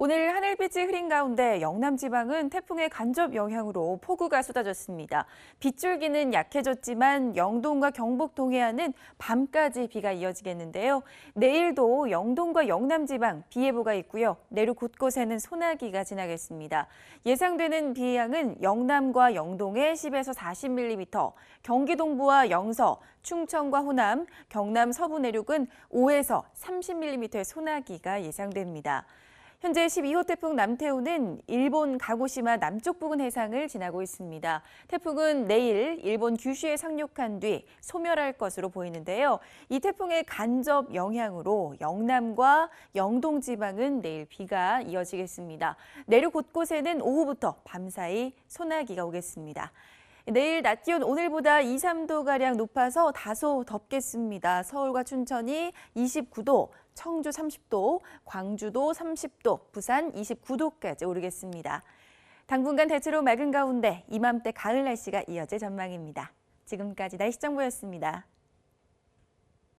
오늘 하늘빛이 흐린 가운데 영남 지방은 태풍의 간접 영향으로 폭우가 쏟아졌습니다. 빗줄기는 약해졌지만 영동과 경북 동해안은 밤까지 비가 이어지겠는데요. 내일도 영동과 영남 지방 비 예보가 있고요. 내륙 곳곳에는 소나기가 지나겠습니다. 예상되는 비 양은 영남과 영동에 10에서 40mm, 경기 동부와 영서, 충청과 호남, 경남 서부 내륙은 5에서 30mm의 소나기가 예상됩니다. 현재 12호 태풍 남태우는 일본 가고시마 남쪽 부근 해상을 지나고 있습니다. 태풍은 내일 일본 규슈에 상륙한 뒤 소멸할 것으로 보이는데요. 이 태풍의 간접 영향으로 영남과 영동 지방은 내일 비가 이어지겠습니다. 내륙 곳곳에는 오후부터 밤사이 소나기가 오겠습니다. 내일 낮 기온 오늘보다 2, 3도가량 높아서 다소 덥겠습니다. 서울과 춘천이 29도, 청주 30도, 광주도 30도, 부산 29도까지 오르겠습니다. 당분간 대체로 맑은 가운데 이맘때 가을 날씨가 이어질 전망입니다. 지금까지 날씨정보였습니다.